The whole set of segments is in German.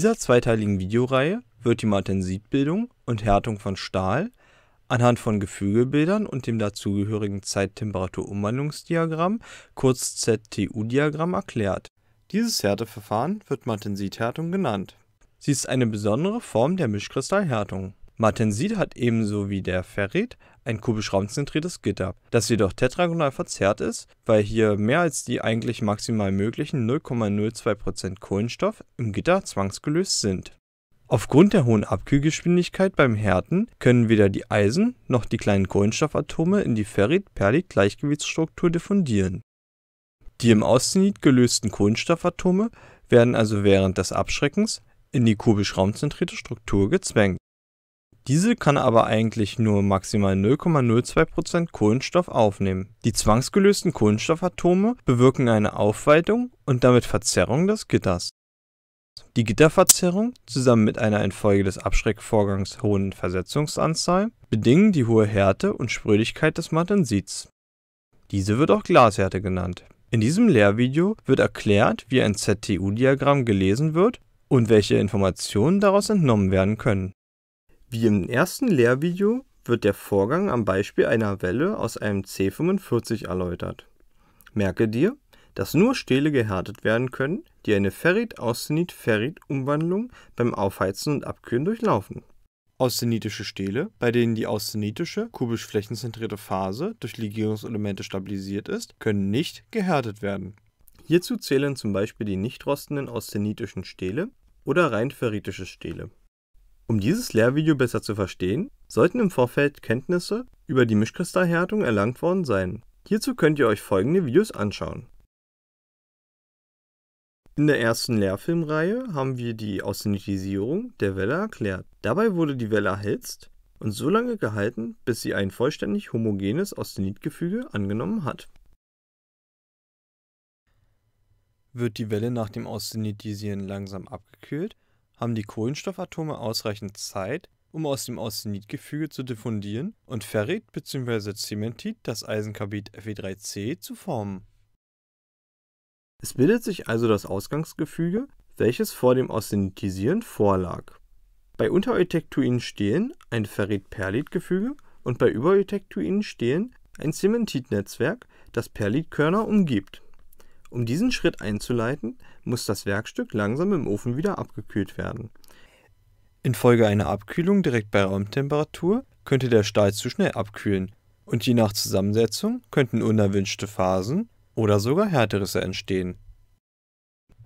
dieser zweiteiligen Videoreihe wird die Martensitbildung und Härtung von Stahl anhand von Gefügebildern und dem dazugehörigen Zeittemperaturumwandlungsdiagramm, kurz ZTU-Diagramm erklärt. Dieses Härteverfahren wird Martensithärtung genannt. Sie ist eine besondere Form der Mischkristallhärtung Martensit hat ebenso wie der Ferrit ein kubisch-raumzentriertes Gitter, das jedoch tetragonal verzerrt ist, weil hier mehr als die eigentlich maximal möglichen 0,02 Kohlenstoff im Gitter zwangsgelöst sind. Aufgrund der hohen Abkühlgeschwindigkeit beim Härten können weder die Eisen noch die kleinen Kohlenstoffatome in die Ferrit-Perlit-Gleichgewichtsstruktur diffundieren. Die im Austenit gelösten Kohlenstoffatome werden also während des Abschreckens in die kubisch-raumzentrierte Struktur gezwängt diese kann aber eigentlich nur maximal 0,02% Kohlenstoff aufnehmen. Die zwangsgelösten Kohlenstoffatome bewirken eine Aufweitung und damit Verzerrung des Gitters. Die Gitterverzerrung zusammen mit einer infolge des Abschreckvorgangs hohen Versetzungsanzahl bedingen die hohe Härte und Sprödigkeit des Martensits. Diese wird auch Glashärte genannt. In diesem Lehrvideo wird erklärt, wie ein ZTU-Diagramm gelesen wird und welche Informationen daraus entnommen werden können. Wie im ersten Lehrvideo wird der Vorgang am Beispiel einer Welle aus einem C45 erläutert. Merke dir, dass nur Stähle gehärtet werden können, die eine Ferrit-Austenit-Ferrit-Umwandlung beim Aufheizen und Abkühlen durchlaufen. Austenitische Stähle, bei denen die austenitische, kubisch flächenzentrierte Phase durch Legierungselemente stabilisiert ist, können nicht gehärtet werden. Hierzu zählen zum Beispiel die nicht rostenden austenitischen Stähle oder rein ferritische Stähle. Um dieses Lehrvideo besser zu verstehen, sollten im Vorfeld Kenntnisse über die Mischkristallhärtung erlangt worden sein. Hierzu könnt ihr euch folgende Videos anschauen. In der ersten Lehrfilmreihe haben wir die Austenitisierung der Welle erklärt. Dabei wurde die Welle erhitzt und so lange gehalten, bis sie ein vollständig homogenes Austenitgefüge angenommen hat. Wird die Welle nach dem Austenitisieren langsam abgekühlt, haben die Kohlenstoffatome ausreichend Zeit, um aus dem Austenitgefüge zu diffundieren und Ferrit bzw. Zementit das Eisenkarbid Fe3C zu formen. Es bildet sich also das Ausgangsgefüge, welches vor dem Austenitisieren vorlag. Bei Untereutectuinen stehen ein Ferrit-Perlit-Gefüge und bei Übereutectuinen stehen ein Zementitnetzwerk, das Perlitkörner umgibt um diesen Schritt einzuleiten, muss das Werkstück langsam im Ofen wieder abgekühlt werden. Infolge einer Abkühlung direkt bei Raumtemperatur könnte der Stahl zu schnell abkühlen und je nach Zusammensetzung könnten unerwünschte Phasen oder sogar Härterisse entstehen.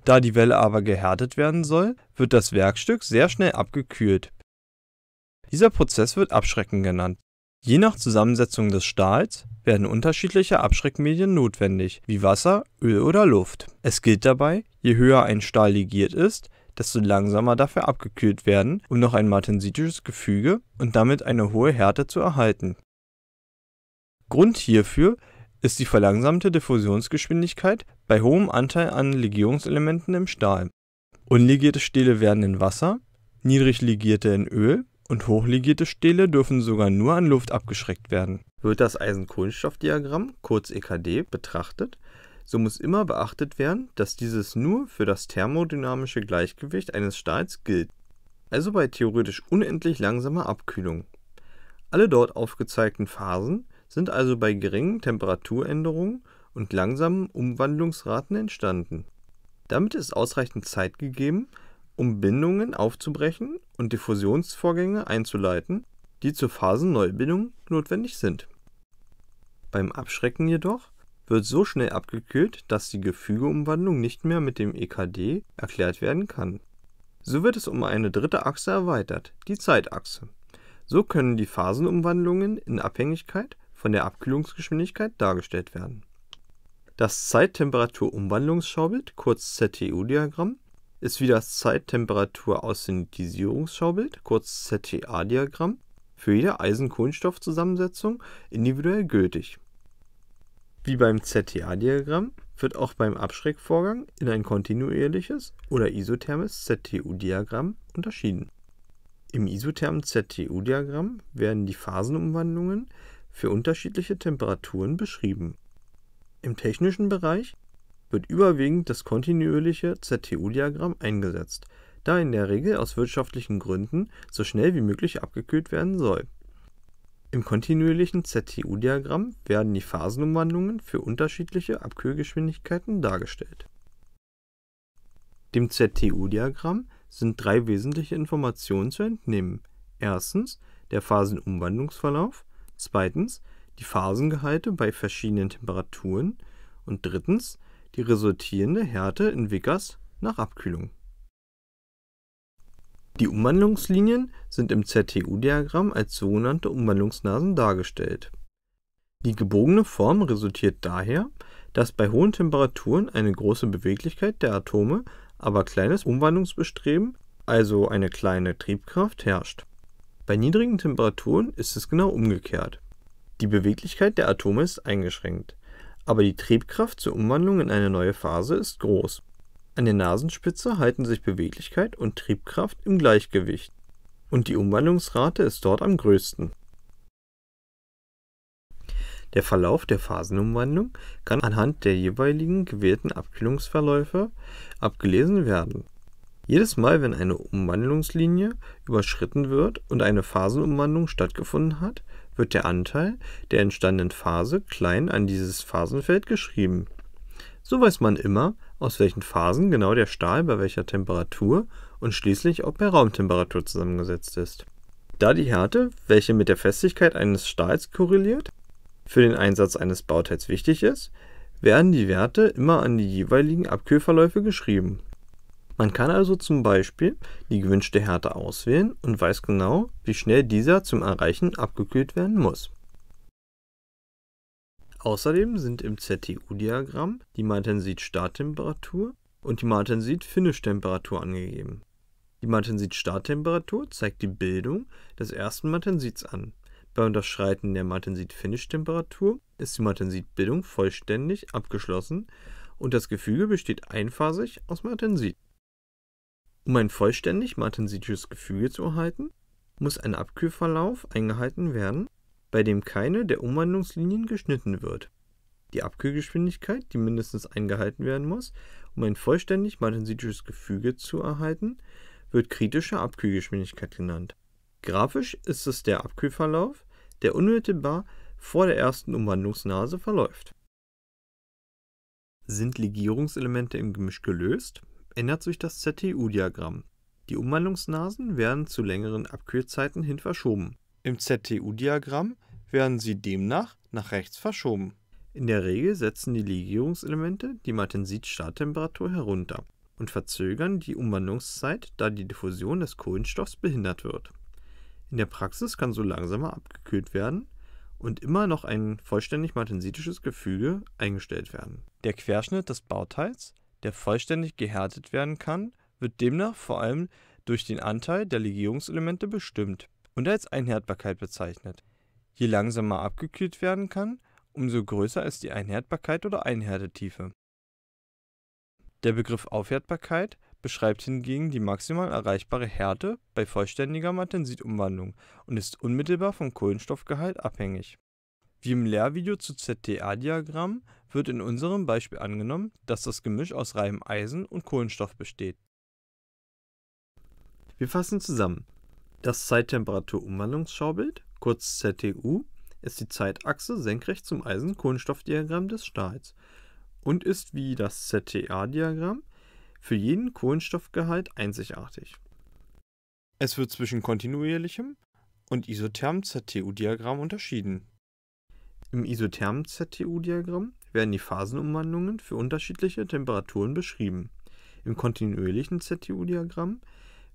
Da die Welle aber gehärtet werden soll, wird das Werkstück sehr schnell abgekühlt. Dieser Prozess wird Abschrecken genannt. Je nach Zusammensetzung des Stahls werden unterschiedliche Abschreckmedien notwendig, wie Wasser, Öl oder Luft. Es gilt dabei, je höher ein Stahl legiert ist, desto langsamer darf er abgekühlt werden, um noch ein martensitisches Gefüge und damit eine hohe Härte zu erhalten. Grund hierfür ist die verlangsamte Diffusionsgeschwindigkeit bei hohem Anteil an Legierungselementen im Stahl. Unlegierte Stähle werden in Wasser, niedrig legierte in Öl und hochlegierte Stähle dürfen sogar nur an Luft abgeschreckt werden. Wird das Eisen-Kohlenstoff-Diagramm, kurz EKD, betrachtet, so muss immer beachtet werden, dass dieses nur für das thermodynamische Gleichgewicht eines Stahls gilt, also bei theoretisch unendlich langsamer Abkühlung. Alle dort aufgezeigten Phasen sind also bei geringen Temperaturänderungen und langsamen Umwandlungsraten entstanden. Damit ist ausreichend Zeit gegeben, um Bindungen aufzubrechen und Diffusionsvorgänge einzuleiten, die zur Phasenneubindung notwendig sind. Beim Abschrecken jedoch wird so schnell abgekühlt, dass die Gefügeumwandlung nicht mehr mit dem EKD erklärt werden kann. So wird es um eine dritte Achse erweitert, die Zeitachse. So können die Phasenumwandlungen in Abhängigkeit von der Abkühlungsgeschwindigkeit dargestellt werden. Das zeit temperatur kurz ZTU-Diagramm, ist wieder das zeittemperatur temperatur kurz ZTA-Diagramm, für jede Eisen-Kohlenstoff-Zusammensetzung individuell gültig. Wie beim ZTA-Diagramm wird auch beim Abschreckvorgang in ein kontinuierliches oder isothermes ZTU-Diagramm unterschieden. Im isothermen ZTU-Diagramm werden die Phasenumwandlungen für unterschiedliche Temperaturen beschrieben. Im technischen Bereich wird überwiegend das kontinuierliche ZTU-Diagramm eingesetzt, da in der Regel aus wirtschaftlichen Gründen so schnell wie möglich abgekühlt werden soll. Im kontinuierlichen ZTU-Diagramm werden die Phasenumwandlungen für unterschiedliche Abkühlgeschwindigkeiten dargestellt. Dem ZTU-Diagramm sind drei wesentliche Informationen zu entnehmen. Erstens der Phasenumwandlungsverlauf, zweitens die Phasengehalte bei verschiedenen Temperaturen und drittens die resultierende Härte in Wickers nach Abkühlung. Die Umwandlungslinien sind im ZTU-Diagramm als sogenannte Umwandlungsnasen dargestellt. Die gebogene Form resultiert daher, dass bei hohen Temperaturen eine große Beweglichkeit der Atome, aber kleines Umwandlungsbestreben, also eine kleine Triebkraft, herrscht. Bei niedrigen Temperaturen ist es genau umgekehrt. Die Beweglichkeit der Atome ist eingeschränkt aber die Triebkraft zur Umwandlung in eine neue Phase ist groß. An der Nasenspitze halten sich Beweglichkeit und Triebkraft im Gleichgewicht und die Umwandlungsrate ist dort am größten. Der Verlauf der Phasenumwandlung kann anhand der jeweiligen gewählten Abkühlungsverläufe abgelesen werden. Jedes Mal, wenn eine Umwandlungslinie überschritten wird und eine Phasenumwandlung stattgefunden hat, wird der Anteil der entstandenen Phase klein an dieses Phasenfeld geschrieben. So weiß man immer, aus welchen Phasen genau der Stahl bei welcher Temperatur und schließlich auch bei Raumtemperatur zusammengesetzt ist. Da die Härte, welche mit der Festigkeit eines Stahls korreliert, für den Einsatz eines Bauteils wichtig ist, werden die Werte immer an die jeweiligen Abkühlverläufe geschrieben man kann also zum Beispiel die gewünschte Härte auswählen und weiß genau, wie schnell dieser zum Erreichen abgekühlt werden muss. Außerdem sind im ZTU-Diagramm die Martensit-Starttemperatur und die Martensit-Finish-Temperatur angegeben. Die Martensit-Starttemperatur zeigt die Bildung des ersten Martensits an. Bei Unterschreiten der Martensit-Finish-Temperatur ist die Martensit-Bildung vollständig abgeschlossen und das Gefüge besteht einphasig aus Martensit. Um ein vollständig martensitisches Gefüge zu erhalten, muss ein Abkühlverlauf eingehalten werden, bei dem keine der Umwandlungslinien geschnitten wird. Die Abkühlgeschwindigkeit, die mindestens eingehalten werden muss, um ein vollständig martensitisches Gefüge zu erhalten, wird kritische Abkühlgeschwindigkeit genannt. Grafisch ist es der Abkühlverlauf, der unmittelbar vor der ersten Umwandlungsnase verläuft. Sind Legierungselemente im Gemisch gelöst, ändert sich das ZTU-Diagramm. Die Umwandlungsnasen werden zu längeren Abkühlzeiten hin verschoben. Im ZTU-Diagramm werden sie demnach nach rechts verschoben. In der Regel setzen die Legierungselemente die Martensit-Starttemperatur herunter und verzögern die Umwandlungszeit, da die Diffusion des Kohlenstoffs behindert wird. In der Praxis kann so langsamer abgekühlt werden und immer noch ein vollständig martensitisches Gefüge eingestellt werden. Der Querschnitt des Bauteils der vollständig gehärtet werden kann, wird demnach vor allem durch den Anteil der Legierungselemente bestimmt und als Einhärtbarkeit bezeichnet. Je langsamer abgekühlt werden kann, umso größer ist die Einhärtbarkeit oder Einhärtetiefe. Der Begriff Aufhärtbarkeit beschreibt hingegen die maximal erreichbare Härte bei vollständiger Matensitumwandlung und ist unmittelbar vom Kohlenstoffgehalt abhängig wie im Lehrvideo zu ZTA-Diagrammen wird in unserem Beispiel angenommen, dass das Gemisch aus reinem Eisen und Kohlenstoff besteht. Wir fassen zusammen. Das zeit umwandlungsschaubild kurz ZTU, ist die Zeitachse senkrecht zum eisen kohlenstoff diagramm des Stahls und ist wie das ZTA-Diagramm für jeden Kohlenstoffgehalt einzigartig. Es wird zwischen kontinuierlichem und isotherm ZTU-Diagramm unterschieden. Im isothermen ZTU-Diagramm werden die Phasenumwandlungen für unterschiedliche Temperaturen beschrieben. Im kontinuierlichen ZTU-Diagramm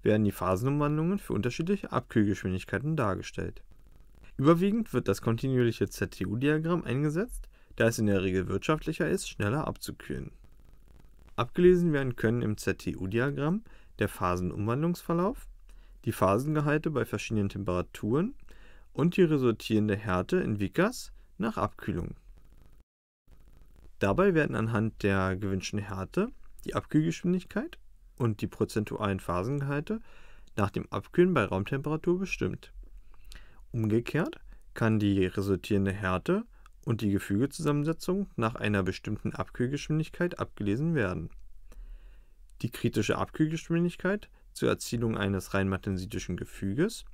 werden die Phasenumwandlungen für unterschiedliche Abkühlgeschwindigkeiten dargestellt. Überwiegend wird das kontinuierliche ZTU-Diagramm eingesetzt, da es in der Regel wirtschaftlicher ist, schneller abzukühlen. Abgelesen werden können im ZTU-Diagramm der Phasenumwandlungsverlauf, die Phasengehalte bei verschiedenen Temperaturen und die resultierende Härte in Vickers nach Abkühlung. Dabei werden anhand der gewünschten Härte die Abkühlgeschwindigkeit und die prozentualen Phasengehalte nach dem Abkühlen bei Raumtemperatur bestimmt. Umgekehrt kann die resultierende Härte und die Gefügezusammensetzung nach einer bestimmten Abkühlgeschwindigkeit abgelesen werden. Die kritische Abkühlgeschwindigkeit zur Erzielung eines rein mathensitischen Gefüges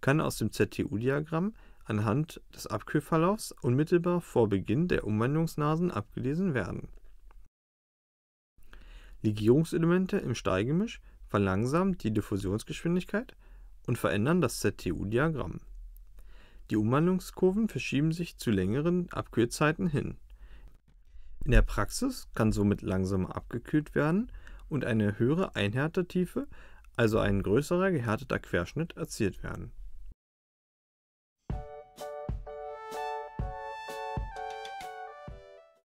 kann aus dem ZTU-Diagramm anhand des Abkühlverlaufs unmittelbar vor Beginn der Umwandlungsnasen abgelesen werden. Legierungselemente im Steigemisch verlangsamen die Diffusionsgeschwindigkeit und verändern das ZTU-Diagramm. Die Umwandlungskurven verschieben sich zu längeren Abkühlzeiten hin. In der Praxis kann somit langsamer abgekühlt werden und eine höhere Einhärtetiefe, also ein größerer gehärteter Querschnitt, erzielt werden